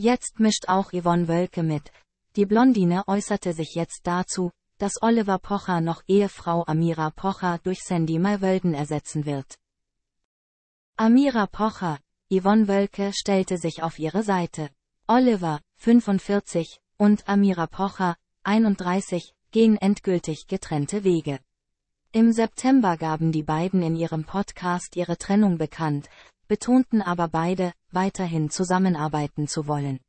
Jetzt mischt auch Yvonne Wölke mit. Die Blondine äußerte sich jetzt dazu, dass Oliver Pocher noch Ehefrau Amira Pocher durch Sandy Malwölden ersetzen wird. Amira Pocher, Yvonne Wölke stellte sich auf ihre Seite. Oliver, 45, und Amira Pocher, 31, gehen endgültig getrennte Wege. Im September gaben die beiden in ihrem Podcast ihre Trennung bekannt, betonten aber beide, weiterhin zusammenarbeiten zu wollen.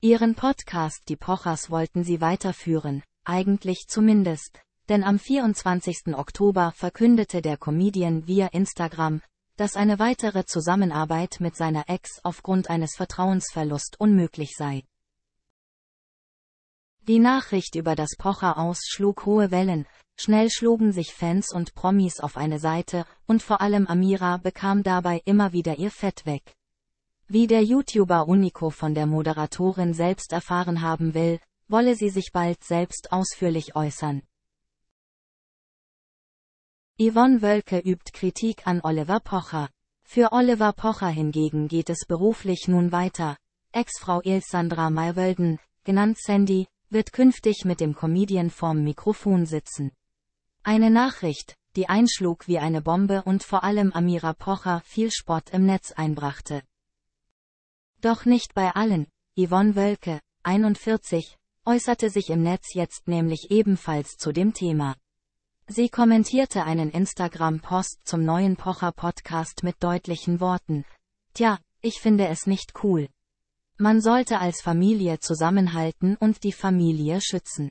Ihren Podcast Die Pochers wollten sie weiterführen, eigentlich zumindest, denn am 24. Oktober verkündete der Comedian via Instagram, dass eine weitere Zusammenarbeit mit seiner Ex aufgrund eines Vertrauensverlust unmöglich sei. Die Nachricht über das Pocher-Aus schlug hohe Wellen, Schnell schlugen sich Fans und Promis auf eine Seite, und vor allem Amira bekam dabei immer wieder ihr Fett weg. Wie der YouTuber Unico von der Moderatorin selbst erfahren haben will, wolle sie sich bald selbst ausführlich äußern. Yvonne Wölke übt Kritik an Oliver Pocher. Für Oliver Pocher hingegen geht es beruflich nun weiter. Ex-Frau Ilsandra Maywölden, genannt Sandy, wird künftig mit dem Comedian vorm Mikrofon sitzen. Eine Nachricht, die einschlug wie eine Bombe und vor allem Amira Pocher viel Spott im Netz einbrachte. Doch nicht bei allen, Yvonne Wölke, 41, äußerte sich im Netz jetzt nämlich ebenfalls zu dem Thema. Sie kommentierte einen Instagram-Post zum neuen Pocher-Podcast mit deutlichen Worten. Tja, ich finde es nicht cool. Man sollte als Familie zusammenhalten und die Familie schützen.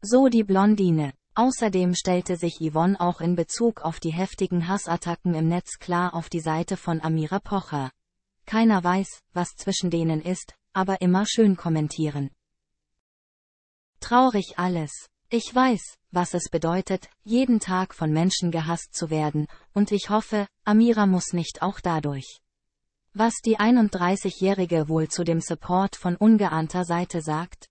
So die Blondine. Außerdem stellte sich Yvonne auch in Bezug auf die heftigen Hassattacken im Netz klar auf die Seite von Amira Pocher. Keiner weiß, was zwischen denen ist, aber immer schön kommentieren. Traurig alles. Ich weiß, was es bedeutet, jeden Tag von Menschen gehasst zu werden, und ich hoffe, Amira muss nicht auch dadurch. Was die 31-Jährige wohl zu dem Support von ungeahnter Seite sagt?